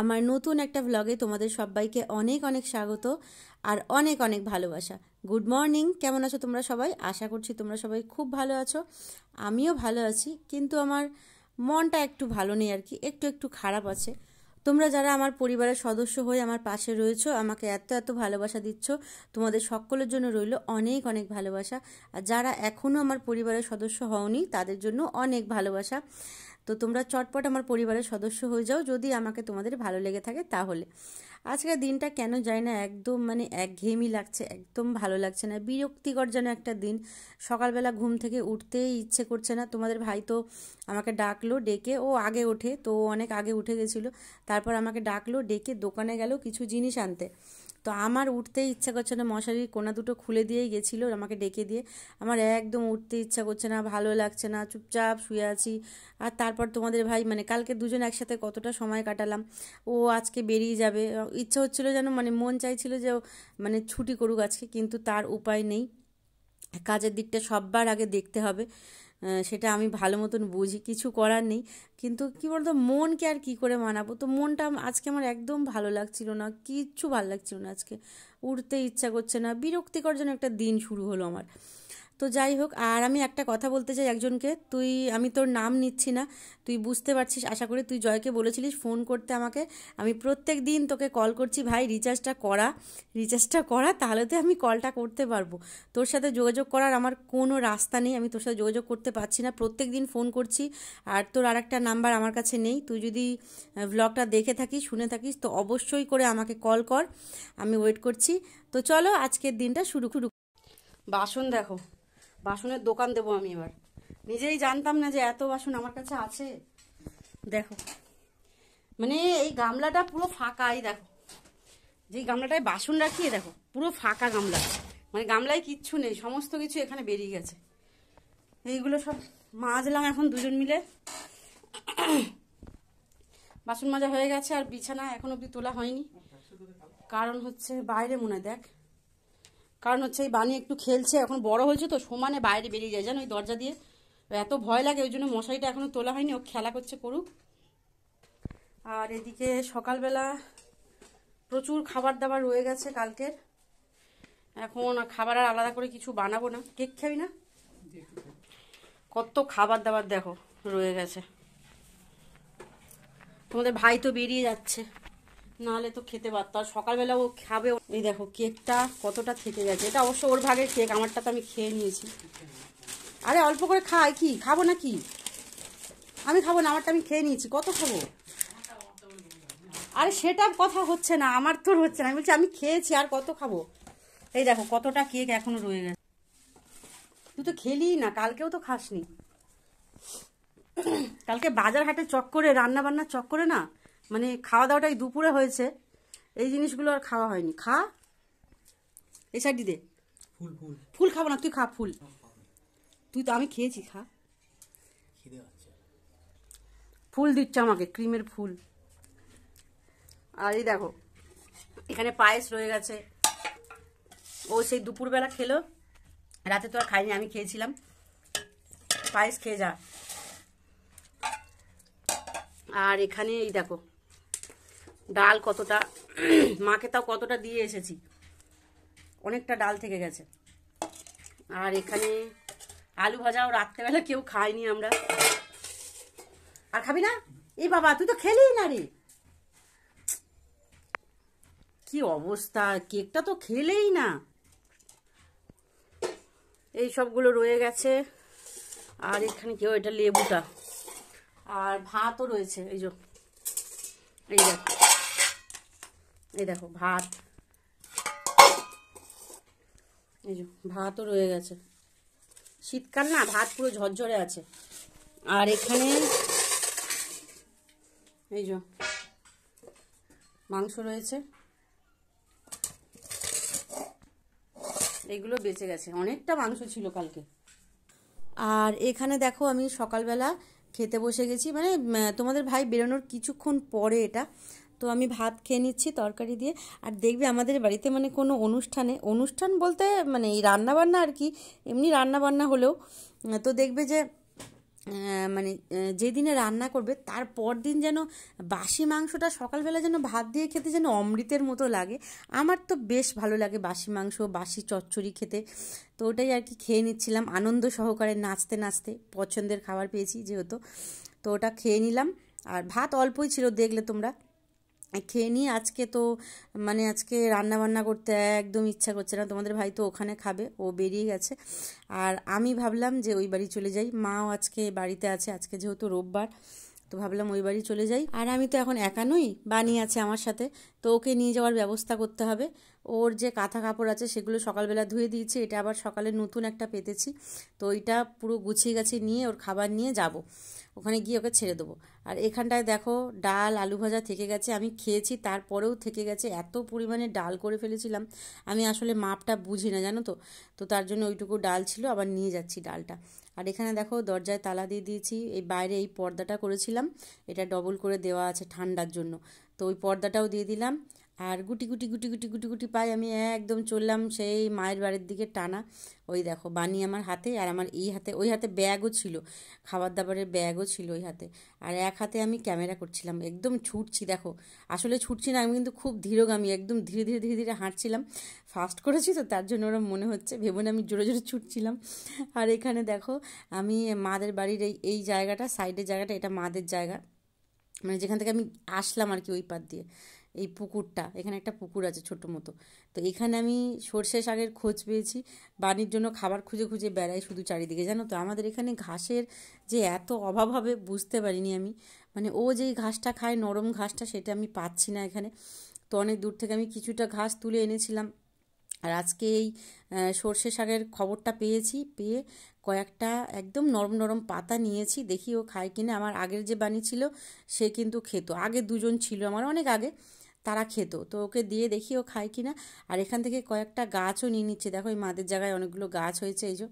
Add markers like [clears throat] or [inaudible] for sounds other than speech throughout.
আমার নতুন একটা ভ্লগে তোমাদের সবাইকে অনেক অনেক স্বাগত আর অনেক অনেক ভালোবাসা গুড মর্নিং কেমন আছো তোমরা সবাই আশা করছি তোমরা সবাই খুব ভালো আছো আমিও ভালো আছি কিন্তু আমার মনটা একটু ভালো নেই আর কি একটু একটু খারাপ আছে তোমরা যারা আমার পরিবারের সদস্য হয়ে আমার পাশে রয়েছো আমাকে এত এত ভালোবাসা দিচ্ছ তোমাদের সকলের জন্য রইল অনেক অনেক ভালোবাসা আর যারা এখনও আমার পরিবারের সদস্য হওনি তাদের জন্য অনেক ভালোবাসা তো তোমরা চটপট আমার পরিবারের সদস্য হয়ে যাও যদি আমাকে তোমাদের ভালো লেগে থাকে তাহলে আজকের দিনটা কেন যায় না একদম মানে একঘেয়েমি লাগছে একদম ভালো লাগছে না বিরক্তিকর যেন একটা দিন সকালবেলা ঘুম থেকে উঠতেই ইচ্ছে করছে না তোমাদের ভাই তো আমাকে ডাকলো ডেকে ও আগে ওঠে তো অনেক আগে উঠে গেছিলো তারপর আমাকে ডাকলো ডেকে দোকানে গেল কিছু জিনিস আনতে তো আমার উঠতেই ইচ্ছা করছে না মশারির কোনা দুটো খুলে দিয়েই গেছিলো আমাকে ডেকে দিয়ে আমার একদম উঠতে ইচ্ছা করছে না ভালো লাগছে না চুপচাপ শুয়ে আছি আর তারপর তোমাদের ভাই মানে কালকে দুজন একসাথে কতটা সময় কাটালাম ও আজকে বেরিয়ে যাবে ইচ্ছা হচ্ছিল যেন মানে মন চাইছিল যে মানে ছুটি করুক আজকে কিন্তু তার উপায় নেই কাজের দিকটা সববার আগে দেখতে হবে সেটা আমি ভালো মতন বুঝি কিছু করার নেই কিন্তু কি বলতো মনকে আর কি করে মানাবো তো মনটা আজকে আমার একদম ভালো লাগছিল না কিচ্ছু ভালো লাগছিল না আজকে উঠতে ইচ্ছা করছে না বিরক্তিকর যেন একটা দিন শুরু হলো আমার তো যাই হোক আর আমি একটা কথা বলতে চাই একজনকে তুই আমি তোর নাম নিচ্ছি না তুই বুঝতে পারছিস আশা করি তুই জয়কে বলেছিলিস ফোন করতে আমাকে আমি প্রত্যেক দিন তোকে কল করছি ভাই রিচার্জটা করা রিচার্জটা করা তাহলে তো আমি কলটা করতে পারবো তোর সাথে যোগাযোগ করার আমার কোনো রাস্তা নেই আমি তোর সাথে যোগাযোগ করতে পারছি না প্রত্যেক দিন ফোন করছি আর তোর আর একটা নাম্বার আমার কাছে নেই তুই যদি ব্লগটা দেখে থাকিস শুনে থাকিস তো অবশ্যই করে আমাকে কল কর আমি ওয়েট করছি তো চলো আজকের দিনটা শুরু শুরু বাসন দেখো বাসনের দোকান দেবো আমি এবার নিজেই জানতাম না যে এত বাসন আমার কাছে আছে দেখো মানে এই গামলাটা পুরো ফাঁকাই দেখো যে গামলাটায় বাসন রাখিয়ে দেখো পুরো ফাঁকা গামলা মানে গামলায় কিচ্ছু নেই সমস্ত কিছু এখানে বেরিয়ে গেছে এইগুলো সব মাজলাম এখন দুজন মিলে বাসন মাজা হয়ে গেছে আর বিছানা এখন অব্দি তোলা হয়নি কারণ হচ্ছে বাইরে মনে দেখ কারণ হচ্ছে এই বানি একটু খেলছে এখন বড় হয়েছে তো সমানে বাইরে বেরিয়ে যায় জানো ওই দরজা দিয়ে এত ভয় লাগে ওই জন্য মশারিটা এখনও তোলা হয়নি ও খেলা করছে করুক আর এদিকে সকালবেলা প্রচুর খাবার দাবার রয়ে গেছে কালকের এখন খাবার আর আলাদা করে কিছু বানাবো না কেক খাবি না কত খাবার দাবার দেখো রয়ে গেছে তোমাদের ভাই তো বেরিয়ে যাচ্ছে নাহলে তো খেতে পারতো আর সকালবেলা ও খাবে এই দেখো কেকটা কতটা থেকে গেছে এটা অবশ্য ওর ভাগের কেক আমারটা তো আমি খেয়ে নিয়েছি আরে অল্প করে খাই কি খাবো না কি আমি খাবো না আমারটা আমি খেয়ে নিয়েছি কত খাবো আরে সেটা কথা হচ্ছে না আমার তোর হচ্ছে না আমি বলছি আমি খেয়েছি আর কত খাবো এই দেখো কতটা কেক এখনো রয়ে গেছে তুই তো খেলি না কালকেও তো খাসনি কালকে বাজার হাটে চক করে রান্না বান্না চক করে না মানে খাওয়া দাওয়াটাই দুপুরে হয়েছে এই জিনিসগুলো আর খাওয়া হয়নি খা এই সাইডটি দে ফুল খাবো না তুই খা ফুল তুই তো আমি খেয়েছি খা ফুল দিচ্ছে আমাকে ক্রিমের ফুল আর এই দেখো এখানে পায়েস রয়ে গেছে ও সেই দুপুরবেলা খেলো রাতে তো আর খাইনি আমি খেয়েছিলাম পায়েস খেয়ে যা আর এখানে এই দেখো ডাল কতটা [clears throat] মাকে তাও কতটা দিয়ে এসেছি অনেকটা ডাল থেকে গেছে আর এখানে আলু ভাজাও রাত্রেবেলা কেউ খাইনি আমরা আর খাবি না এই বাবা তুই তো খেলি না রে কি অবস্থা কেকটা তো খেলেই না এই সবগুলো রয়ে গেছে আর এখানে কেউ এটা লেবুটা আর ভাতও রয়েছে এই যে এই দেখ এই দেখো ভাত এই যে ভাতও রয়ে গেছে শীতকাল না ভাত পুরো ঝরঝরে আছে আর এখানে এই যে মাংস রয়েছে এগুলো বেঁচে গেছে অনেকটা মাংস ছিল কালকে আর এখানে দেখো আমি সকালবেলা খেতে বসে গেছি মানে তোমাদের ভাই বেরোনোর কিছুক্ষণ পরে এটা তো আমি ভাত খেয়ে নিচ্ছি তরকারি দিয়ে আর দেখবে আমাদের বাড়িতে মানে কোনো অনুষ্ঠানে অনুষ্ঠান বলতে মানে এই রান্নাবান্না আর কি এমনি রান্নাবান্না হলেও তো দেখবে যে মানে যেদিনে রান্না করবে তার পর দিন যেন বাসি মাংসটা সকালবেলা যেন ভাত দিয়ে খেতে যেন অমৃতের মতো লাগে আমার তো বেশ ভালো লাগে বাসি মাংস বাসি চচ্চড়ি খেতে তো ওটাই আর কি খেয়ে নিচ্ছিলাম আনন্দ সহকারে নাচতে নাচতে পছন্দের খাবার পেয়েছি যেহেতু তো ওটা খেয়ে নিলাম আর ভাত অল্পই ছিল দেখলে তোমরা খেয়ে নিই আজকে তো মানে আজকে রান্না বান্না করতে একদম ইচ্ছা করছে না তোমাদের ভাই তো ওখানে খাবে ও বেরিয়ে গেছে আর আমি ভাবলাম যে ওই বাড়ি চলে যাই মাও আজকে বাড়িতে আছে আজকে যেহেতু রোববার তো ভাবলাম ওই বাড়ি চলে যাই আর আমি তো এখন একা নই বানিয়ে আছে আমার সাথে তো ওকে নিয়ে যাওয়ার ব্যবস্থা করতে হবে ওর যে কাঁথা কাপড় আছে সেগুলো সকালবেলা ধুয়ে দিয়েছি এটা আবার সকালে নতুন একটা পেতেছি তো ওইটা পুরো গুছিয়ে গেছে নিয়ে ওর খাবার নিয়ে যাব ওখানে গিয়ে ওকে ছেড়ে দেবো আর এখানটায় দেখো ডাল আলু ভাজা থেকে গেছে আমি খেয়েছি তারপরেও থেকে গেছে এত পরিমাণে ডাল করে ফেলেছিলাম আমি আসলে মাপটা বুঝি না জানো তো তো তার জন্য ওইটুকু ডাল ছিল আবার নিয়ে যাচ্ছি ডালটা আর এখানে দেখো দরজায় তালা দিয়ে দিয়েছি এই বাইরে এই পর্দাটা করেছিলাম এটা ডবল করে দেওয়া আছে ঠান্ডার জন্য তো ওই পর্দাটাও দিয়ে দিলাম আর গুটি গুটি গুটি গুটি গুটি গুটি পাই আমি একদম চললাম সেই মায়ের বাড়ির দিকে টানা ওই দেখো বানি আমার হাতে আর আমার এই হাতে ওই হাতে ব্যাগও ছিল খাবার দাবারের ব্যাগও ছিল ওই হাতে আর এক হাতে আমি ক্যামেরা করছিলাম একদম ছুটছি দেখো আসলে ছুটছি না আমি কিন্তু খুব ধীরগামী একদম ধীরে ধীরে ধীরে ধীরে হাঁটছিলাম ফাস্ট করেছি তো তার জন্য ওরা মনে হচ্ছে ভেবনে না আমি জোরে জোরে ছুটছিলাম আর এখানে দেখো আমি মাদের বাড়ির এই এই জায়গাটা সাইডের জায়গাটা এটা মাদের জায়গা মানে যেখান থেকে আমি আসলাম আর কি ওই পার দিয়ে এই পুকুরটা এখানে একটা পুকুর আছে ছোট মতো তো এখানে আমি সর্ষে শাকের খোঁজ পেয়েছি বাড়ির জন্য খাবার খুঁজে খুঁজে বেড়াই শুধু চারিদিকে জানো তো আমাদের এখানে ঘাসের যে এত অভাব হবে বুঝতে পারিনি আমি মানে ও যেই ঘাসটা খায় নরম ঘাসটা সেটা আমি পাচ্ছি না এখানে তো অনেক দূর থেকে আমি কিছুটা ঘাস তুলে এনেছিলাম আর আজকে এই সর্ষে শাকের খবরটা পেয়েছি পেয়ে কয়েকটা একদম নরম নরম পাতা নিয়েছি দেখি ও খায় না আমার আগের যে বাণী ছিল সে কিন্তু খেত আগে দুজন ছিল আমার অনেক আগে তারা খেত তো ওকে দিয়ে দেখি ও খায় কিনা আর এখান থেকে কয়েকটা গাছও নিয়ে নিচ্ছে দেখো এই মাদের জায়গায় অনেকগুলো গাছ হয়েছে এই যে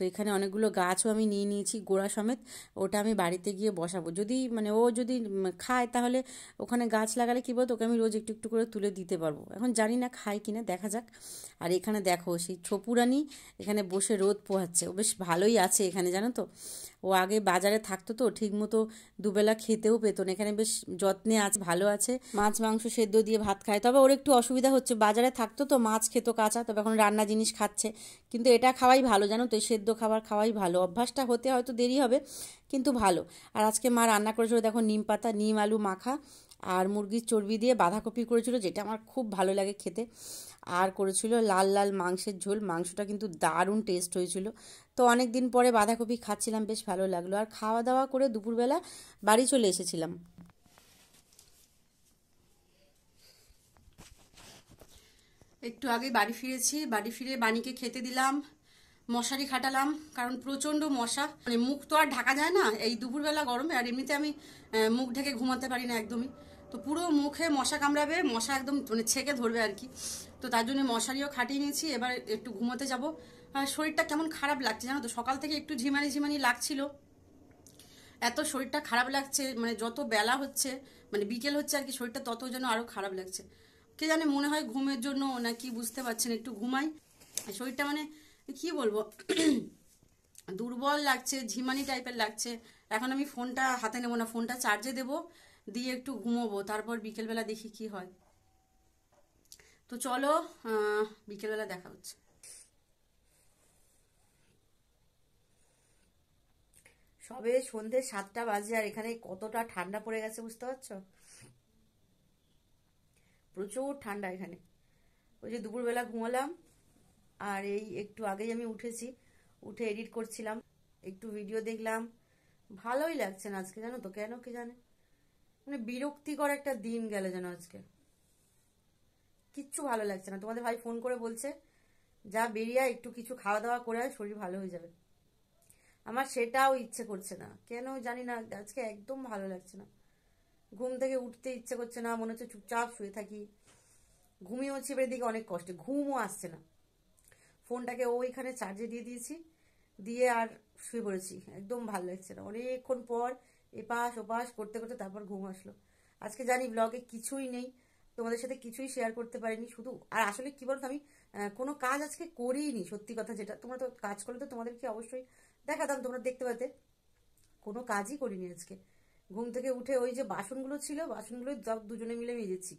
তো এখানে অনেকগুলো গাছও আমি নিয়ে নিয়েছি গোড়া সমেত ওটা আমি বাড়িতে গিয়ে বসাবো যদি মানে ও যদি খায় তাহলে ওখানে গাছ লাগালে কী বলতো ওকে আমি রোজ একটু একটু করে তুলে দিতে পারবো এখন জানি না খায় কিনা দেখা যাক আর এখানে দেখো সেই ছপুরানি এখানে বসে রোদ পোহাচ্ছে ও বেশ ভালোই আছে এখানে জানো তো ও আগে বাজারে থাকতো তো ঠিকমতো দুবেলা খেতেও পেত না এখানে বেশ যত্নে আজ ভালো আছে মাছ মাংস সেদ্ধ দিয়ে ভাত খায় তবে ওর একটু অসুবিধা হচ্ছে বাজারে থাকতো তো মাছ খেতো কাঁচা তবে এখন রান্না জিনিস খাচ্ছে কিন্তু এটা খাওয়াই ভালো জানো তো সেদ্ধ খাবার খাওয়াই ভালো অভ্যাসটা হতে হয়তো দেরি হবে কিন্তু ভালো আর আজকে মা রান্না করেছিল দেখো নিম পাতা নিম আলু মাখা আর মুরগির চর্বি দিয়ে বাঁধাকপি করেছিল যেটা আমার খুব ভালো লাগে খেতে আর করেছিল লাল লাল মাংসের ঝোল মাংসটা কিন্তু দারুণ টেস্ট হয়েছিল তো অনেক দিন পরে বাঁধাকপি খাচ্ছিলাম বেশ ভালো লাগলো আর খাওয়া দাওয়া করে দুপুরবেলা বাড়ি চলে এসেছিলাম একটু আগে বাড়ি ফিরেছি বাড়ি ফিরে বাণীকে খেতে দিলাম মশারি খাটালাম কারণ প্রচণ্ড মশা মানে মুখ তো আর ঢাকা যায় না এই দুপুরবেলা গরমে আর এমনিতে আমি মুখ ঢেকে ঘুমাতে পারি না একদমই তো পুরো মুখে মশা কামড়াবে মশা একদম মানে ছেঁকে ধরবে আর কি তো তার জন্য মশারিও খাটিয়ে নিয়েছি এবার একটু ঘুমোতে যাব শরীরটা কেমন খারাপ লাগছে জানো তো সকাল থেকে একটু ঝিমানি ঝিমানি লাগছিল এত শরীরটা খারাপ লাগছে মানে যত বেলা হচ্ছে মানে বিকেল হচ্ছে আর কি শরীরটা তত যেন আরও খারাপ লাগছে কে জানে মনে হয় ঘুমের জন্য না কি বুঝতে পারছেন একটু ঘুমাই শরীরটা মানে কি বলবো [clears throat] দুর্বল লাগছে ঝিমানি টাইপের লাগছে এখন আমি ফোনটা হাতে নেব না ফোনটা চার্জে দেব দিয়ে একটু ঘুমোবো তারপর বিকেলবেলা দেখি কি হয় তো চলো বিকেলবেলা দেখা হচ্ছে সবে সন্ধে সাতটা বাজে আর এখানে কতটা ঠান্ডা পড়ে গেছে বুঝতে পারছো প্রচুর ঠান্ডা এখানে ওই যে দুপুরবেলা ঘুমালাম আর এই একটু আগেই আমি উঠেছি উঠে এডিট করছিলাম একটু ভিডিও দেখলাম ভালোই লাগছে না আজকে জানো তো কেন কি জানে মানে বিরক্তিকর একটা দিন গেল যেন আজকে কিচ্ছু ভালো লাগছে না তোমাদের ভাই ফোন করে বলছে যা বেরিয়ে একটু কিছু খাওয়া দাওয়া করে শরীর ভালো হয়ে যাবে আমার সেটাও ইচ্ছে করছে না কেন জানি না আজকে একদম ভালো লাগছে না ঘুম থেকে উঠতে ইচ্ছে করছে না মনে হচ্ছে চুপচাপ শুয়ে থাকি ঘুমিয়েছি এবার এদিকে অনেক কষ্টে ঘুমও আসছে না ফোনটাকে ওইখানে চার্জে দিয়ে দিয়েছি দিয়ে আর শুয়ে পড়েছি একদম ভালো লাগছে না অনেকক্ষণ পর এপাশ ওপাশ করতে করতে তারপর ঘুম আসলো আজকে জানি ব্লগে কিছুই নেই তোমাদের সাথে কিছুই শেয়ার করতে পারিনি শুধু আর আসলে কি বলতো আমি কোনো কাজ আজকে করিনি সত্যি কথা যেটা তোমরা তো কাজ করলে তো তোমাদেরকে অবশ্যই দেখাতাম তোমরা দেখতে পাতে কোনো কাজই করিনি আজকে ঘুম থেকে উঠে ওই যে বাসনগুলো ছিল বাসনগুলো দুজনে মিলে মেজেছি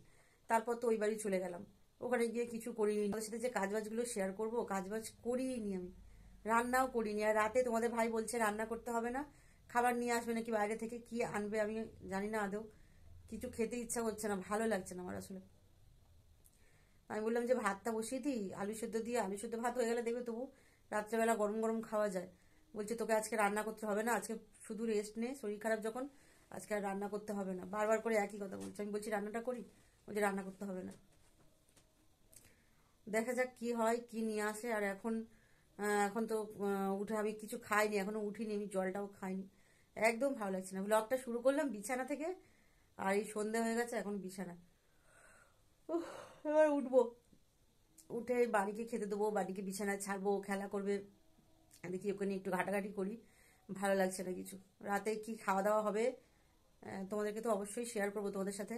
তারপর তো ওই বাড়ি চলে গেলাম ওখানে গিয়ে কিছু করিনি তাদের সাথে যে কাজবাজগুলো শেয়ার করব কাজবাজ করিনি আমি রান্নাও করিনি আর রাতে তোমাদের ভাই বলছে রান্না করতে হবে না খাবার নিয়ে আসবে নাকি বাইরে থেকে কি আনবে আমি জানি না আদৌ কিছু খেতে ইচ্ছা করছে না ভালো লাগছে না আমার আসলে আমি বললাম যে ভাতটা বসিয়ে দিই আলু সেদ্ধ দিয়ে আলু সেদ্ধ ভাত হয়ে গেলে দেখবে তবু রাত্রেবেলা গরম গরম খাওয়া যায় বলছে তোকে আজকে রান্না করতে হবে না আজকে শুধু রেস্ট নে শরীর খারাপ যখন আজকে আর রান্না করতে হবে না বারবার করে একই কথা বলছে আমি বলছি রান্নাটা করি বলছে রান্না করতে হবে না দেখা যাক কি হয় কি নিয়ে আসে আর এখন এখন তো উঠে আমি কিছু খাইনি এখনো উঠিনি আমি জলটাও খাইনি একদম ভালো লাগছে না ব্লগটা শুরু করলাম বিছানা থেকে আর এই সন্ধে হয়ে গেছে এখন বিছানা এবার উঠব উঠে বাড়িকে খেতে দেবো বাড়িকে বিছানায় ছাড়বো খেলা করবে দেখি ওখানে একটু ঘাটাঘাটি করি ভালো লাগছে না কিছু রাতে কি খাওয়া দাওয়া হবে তোমাদেরকে তো অবশ্যই শেয়ার করবো তোমাদের সাথে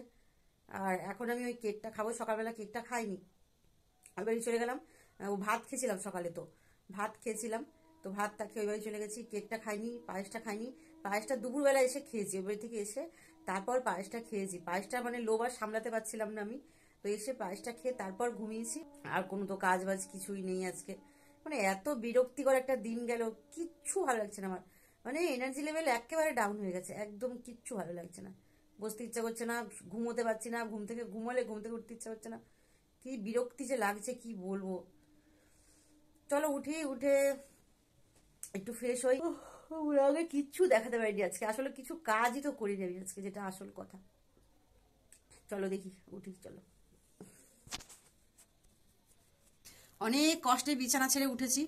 আর এখন আমি ওই কেকটা খাবো সকালবেলা কেকটা খাইনি ওই বাড়ি চলে গেলাম ও ভাত খেয়েছিলাম সকালে তো ভাত খেয়েছিলাম তো ভাতটা খেয়ে ওই চলে গেছি কেকটা খাইনি পায়েসটা খাইনি পায়েসটা দুপুরবেলা এসে খেয়েছি ওই বাড়ি থেকে এসে তারপর পায়েসটা খেয়েছি পায়েসটা মানে লোবার সামলাতে পারছিলাম না আমি তো এসে পায়েসটা খেয়ে তারপর ঘুমিয়েছি আর কোনো তো কাজ বাজ কিছুই নেই আজকে মানে এত বিরক্তিকর একটা দিন গেল কিচ্ছু ভালো লাগছে না আমার মানে এনার্জি লেভেল একেবারে ডাউন হয়ে গেছে একদম কিচ্ছু ভালো লাগছে না বসতে ইচ্ছা করছে না ঘুমোতে পারছি না ঘুম থেকে ঘুমালে ঘুম থেকে উঠতে ইচ্ছা করছে না কি বিরক্তি যে লাগছে কি বলবো চলো উঠি উঠে একটু ফ্রেশ হই আগে কিচ্ছু দেখাতে পারিনি আজকে আসলে কিছু কাজই তো করি আমি আজকে যেটা আসল কথা চলো দেখি উঠি চলো অনেক কষ্টে বিছানা ছেড়ে উঠেছি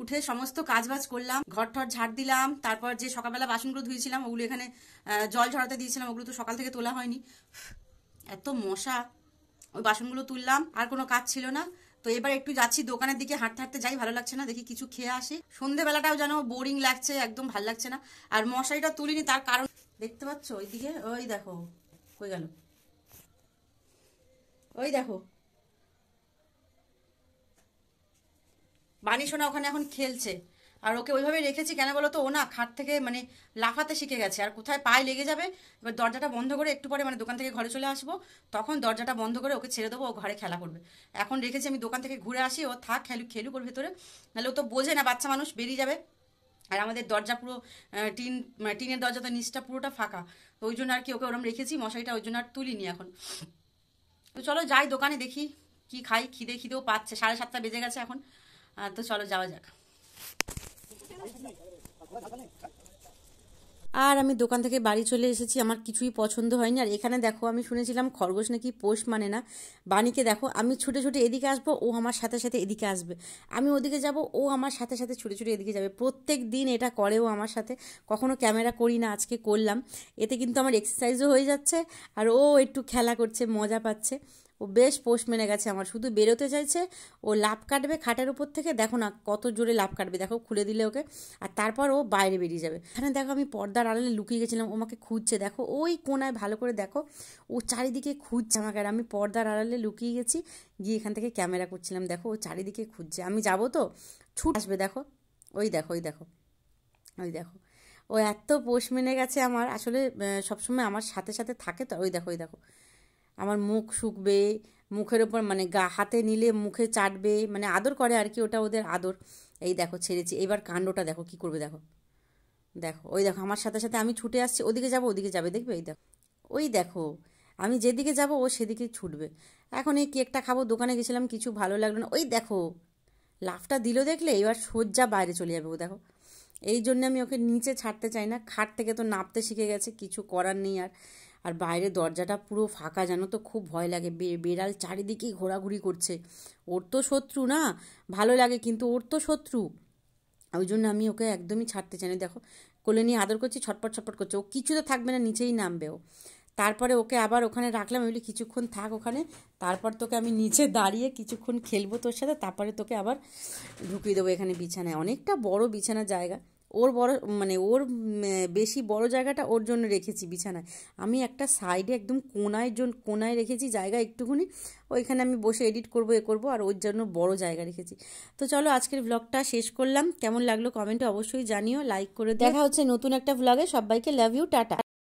উঠে সমস্ত কাজবাজ করলাম ঘর ঠর ঝাড় দিলাম তারপর যে সকালবেলা বাসনগুলো ধুয়েছিলাম ওগুলো এখানে জল ঝরাতে দিয়েছিলাম ওগুলো তো সকাল থেকে তোলা হয়নি এত মশা ওই বাসনগুলো তুললাম আর কোনো কাজ ছিল না তো এবার একটু যাচ্ছি দোকানের দিকে হাঁটতে হাঁটতে যাই ভালো লাগছে না দেখি কিছু খেয়ে আসি সন্ধেবেলাটাও যেন বোরিং লাগছে একদম ভালো লাগছে না আর মশারিটা তুলিনি তার কারণ দেখতে পাচ্ছ দিকে ওই দেখো কই গেল ওই দেখো বানি ওখানে এখন খেলছে আর ওকে ওইভাবে রেখেছি কেন বলো তো ও না খাট থেকে মানে লাফাতে শিখে গেছে আর কোথায় পায়ে লেগে যাবে এবার দরজাটা বন্ধ করে একটু পরে মানে দোকান থেকে ঘরে চলে আসবো তখন দরজাটা বন্ধ করে ওকে ছেড়ে দেবো ও ঘরে খেলা করবে এখন রেখেছি আমি দোকান থেকে ঘুরে আসি ও থাক খেলু খেলুক ওর ভেতরে নাহলে ও তো বোঝে না বাচ্চা মানুষ বেরিয়ে যাবে আর আমাদের দরজা পুরো টিন মানে টিনের দরজা তো নিচটা পুরোটা ফাঁকা তো ওই জন্য আর কি ওকে ওরম রেখেছি মশারিটা ওই জন্য আর তুলিনি এখন তো চলো যাই দোকানে দেখি কি খাই খিদে খিদেও পাচ্ছে সাড়ে সাতটা বেজে গেছে এখন তো চলো যাওয়া যাক আর আমি দোকান থেকে বাড়ি চলে এসেছি আমার কিছুই পছন্দ হয়নি আর এখানে দেখো আমি শুনেছিলাম খরগোশ নাকি পোষ মানে না বাণীকে দেখো আমি ছুটে ছুটে এদিকে আসবো ও আমার সাথে সাথে এদিকে আসবে আমি ওদিকে যাব ও আমার সাথে সাথে ছুটে ছুটে এদিকে যাবে প্রত্যেক দিন এটা করে ও আমার সাথে কখনো ক্যামেরা করি না আজকে করলাম এতে কিন্তু আমার এক্সারসাইজও হয়ে যাচ্ছে আর ও একটু খেলা করছে মজা পাচ্ছে ও বেশ পোষ মেনে গেছে আমার শুধু বেরোতে চাইছে ও লাভ কাটবে খাটের উপর থেকে দেখো না কত জোরে লাভ কাটবে দেখো খুলে দিলে ওকে আর তারপর ও বাইরে বেরিয়ে যাবে এখানে দেখো আমি পর্দার আড়ালে লুকিয়ে গেছিলাম ওমাকে খুঁজছে দেখো ওই কোনায় ভালো করে দেখো ও চারিদিকে খুঁজছে আমাকে আর আমি পর্দার আড়ালে লুকিয়ে গেছি গিয়ে এখান থেকে ক্যামেরা করছিলাম দেখো ও চারিদিকে খুঁজছে আমি যাবো তো ছুট আসবে দেখো ওই দেখো ওই দেখো ওই দেখো ও এত পোষ মেনে গেছে আমার আসলে সবসময় আমার সাথে সাথে থাকে তো ওই দেখো ওই দেখো আমার মুখ শুকবে মুখের ওপর মানে গা হাতে নিলে মুখে চাটবে মানে আদর করে আর কি ওটা ওদের আদর এই দেখো ছেড়েছি এবার কাণ্ডটা দেখো কি করবে দেখো দেখো ওই দেখো আমার সাথে সাথে আমি ছুটে আসছি ওদিকে যাবো ওদিকে যাবে দেখবে এই দেখো ওই দেখো আমি যেদিকে যাব ও সেদিকে ছুটবে এখন এই কেকটা খাবো দোকানে গেছিলাম কিছু ভালো লাগলো না ওই দেখো লাফটা দিল দেখলে এবার সজ্জা বাইরে চলে যাবে ও দেখো এই জন্য আমি ওকে নিচে ছাড়তে চাই না খাট থেকে তো নাপতে শিখে গেছে কিছু করার নেই আর আর বাইরে দরজাটা পুরো ফাঁকা জানো তো খুব ভয় লাগে বেড়াল চারিদিকেই ঘোরাঘুরি করছে ওর তো শত্রু না ভালো লাগে কিন্তু ওর তো শত্রু ওই জন্য আমি ওকে একদমই ছাড়তে চাই না দেখো কোলে নিয়ে আদর করছি ছটপট ছটপট করছে ও কিছু তো থাকবে না নিচেই নামবে ও তারপরে ওকে আবার ওখানে রাখলাম আমি বলি কিছুক্ষণ থাক ওখানে তারপর তোকে আমি নিচে দাঁড়িয়ে কিছুক্ষণ খেলবো তোর সাথে তারপরে তোকে আবার ঢুকিয়ে দেবো এখানে বিছানায় অনেকটা বড় বিছানা জায়গা ওর বড় মানে ওর বেশি বড় জায়গাটা ওর জন্য রেখেছি বিছানায় আমি একটা সাইডে একদম কোনায় জন্য কোনায় রেখেছি জায়গা একটুখানি ওইখানে আমি বসে এডিট করব এ করব আর ওর জন্য বড় জায়গা রেখেছি তো চলো আজকের ব্লগটা শেষ করলাম কেমন লাগলো কমেন্টে অবশ্যই জানিও লাইক করে দেখা হচ্ছে নতুন একটা ব্লগে সবাইকে লাভ ইউ টাটা